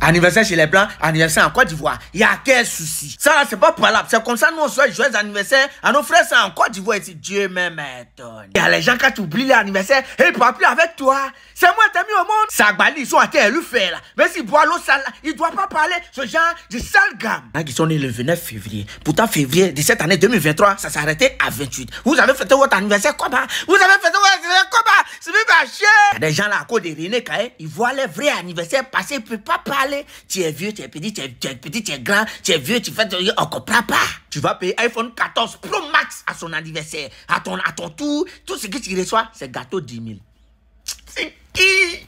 anniversaire chez les Blancs, anniversaire en Côte d'Ivoire. Il y a quel souci Ça, là, c'est pas parlable, C'est comme ça nous, on souhaite joyeux anniversaire à nos frères en Côte d'Ivoire et si Dieu même donne. Il y a les gens, quand tu oublies l'anniversaire, ils parlent plus avec toi. C'est moi, t'ai mis au monde. Ça Sagbali, ils sont à terre, lui font là. Mais s'ils boivent l'eau sale, il doivent pas parler ce genre de sale gamme. Ils sont nés le 29 février. Pourtant, février de cette année 2023, ça s'arrêtait à 28. Vous avez fêté votre anniversaire comment bah? Vous avez fêté votre anniversaire comment c'est y a Des gens là, à cause de René quand ils voient le vrai anniversaire passer, ils ne peuvent pas parler. Tu es vieux, tu es petit, tu es, petit, tu es grand, tu es vieux, tu fais. On ne comprend pas. Tu vas payer iPhone 14 Pro Max à son anniversaire. À ton, à ton tour, tout ce que tu reçois, c'est gâteau 10 000. C'est qui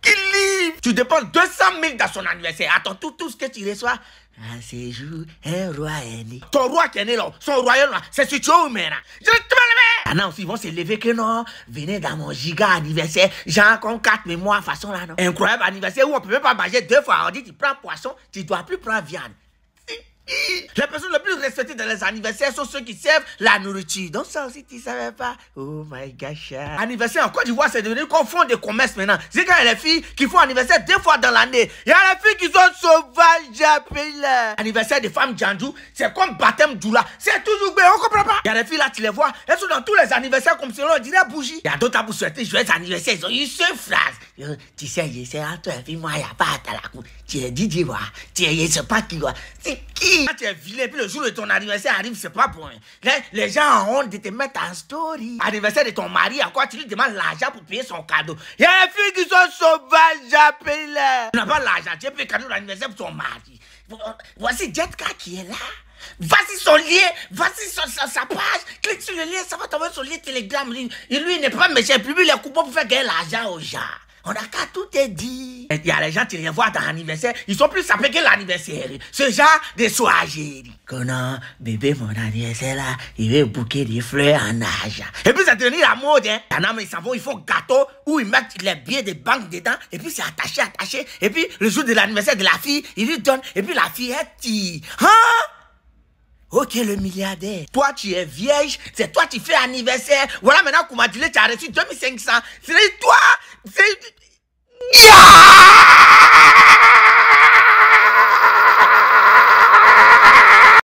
Qui livre Tu dépenses 200 000 dans son anniversaire. À ton tour, tout ce que tu reçois, un séjour, un roi est né. Ton roi qui est né là, son royaume là, c'est sur toi, maintenant. Je te non, ils vont se lever que non, venez dans mon giga anniversaire, j'ai encore quatre mémoires façon là, non. Incroyable anniversaire où on peut même pas manger deux fois. On dit, tu prends poisson, tu dois plus prendre viande. Les personnes les plus respectées dans les anniversaires sont ceux qui servent la nourriture. Donc ça aussi, tu savais pas. Oh my gosh. Anniversaire en Côte d'Ivoire, c'est devenu qu'on fond des commerces maintenant. C'est quand il y a les filles qui font anniversaire deux fois dans l'année. Il y a les filles qui sont sauvages, j'appelle. Anniversaire des femmes Djandou, c'est comme baptême Doula. C'est toujours bien, on comprend pas. Il y a les filles là, tu les vois, elles sont dans tous les anniversaires comme si on dirait bougie. Il y a d'autres à vous souhaiter joyeux anniversaire, ils ont une seule phrase. Euh, tu sais, sais, à toi, filles, moi, il n'y a pas à ta la Tu es Didier, tu es, je sais pas qui, quoi. Quand tu es vilain, puis le jour de ton anniversaire arrive, c'est pas bon. Les, les gens ont honte de te mettre en story. Anniversaire de ton mari, à quoi tu lui demandes l'argent pour payer son cadeau Il y a des filles qui sont sauvages, j'appelle. Tu n'as pas l'argent, tu as payé cadeau l'anniversaire pour ton mari. Voici Jetka qui est là. Voici son lien, voici son, sa, sa, page, clique sur le lien, ça va t'envoyer le lien Telegram. Et lui, il n'est pas méchant, il publie les coupons pour faire gagner l'argent aux gens. On a qu'à tout te dire. Il y a les gens qui viennent voir ton anniversaire, ils sont plus sapés que l'anniversaire. Ce genre de soirée. Conan, bébé, mon anniversaire là, il veut bouquer des fleurs en âge. Et puis ça tenir la mode, hein. Il y ils s'en ils font gâteau où ils mettent les billets de banque dedans, et puis c'est attaché, attaché. Et puis le jour de l'anniversaire de la fille, il lui donne, et puis la fille, est tire. Hein? Ok, le milliardaire. Toi, tu es vieille, C'est toi qui fais anniversaire. Voilà maintenant, que tu as reçu 2500. C'est toi. C'est.